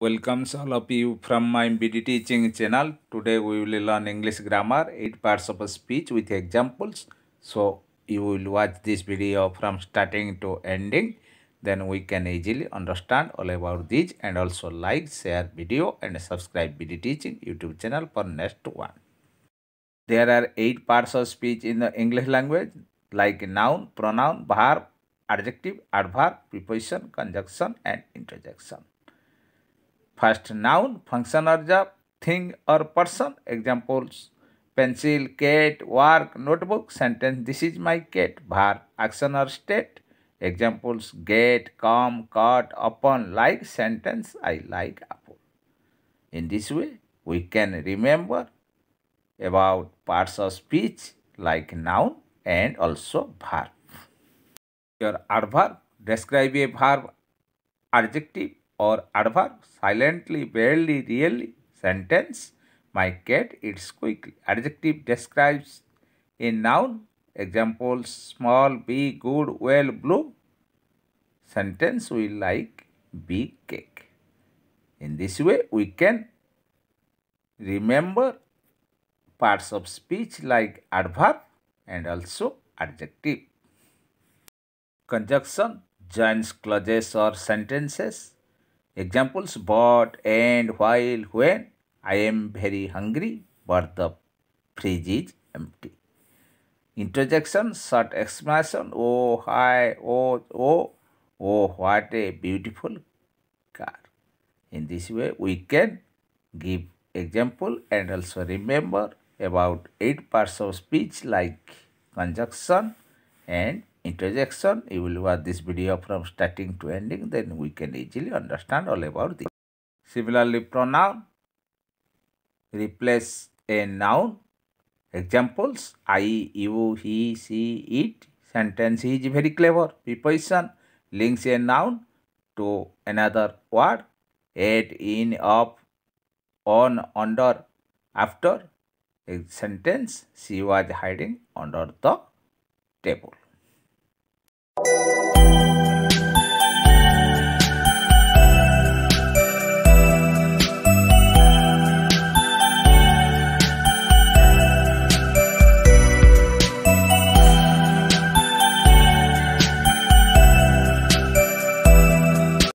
Welcome, all of you from my MBD teaching channel. Today we will learn English grammar, 8 parts of speech with examples. So you will watch this video from starting to ending. Then we can easily understand all about this and also like, share video and subscribe BD teaching YouTube channel for next one. There are 8 parts of speech in the English language like noun, pronoun, verb, adjective, adverb, preposition, conjunction and interjection. First noun function observe thing और person examples pencil cat work notebook sentence this is my cat verb action और state examples get come cut open like sentence I like apple in this way we can remember about parts of speech like noun and also verb your or verb describe a verb adjective or adverb silently, barely, really. Sentence My cat eats quickly. Adjective describes a noun. Example small, big, good, well, blue. Sentence We like big cake. In this way, we can remember parts of speech like adverb and also adjective. Conjunction joins clauses or sentences. Examples but, and, while, when. I am very hungry, but the fridge is empty. Interjection, short explanation oh, hi, oh, oh, oh, what a beautiful car. In this way, we can give example and also remember about eight parts of speech like conjunction and interjection you will watch this video from starting to ending then we can easily understand all about this similarly pronoun replace a noun examples i you he she it sentence is very clever preposition links a noun to another word at in of on under after a sentence she was hiding under the table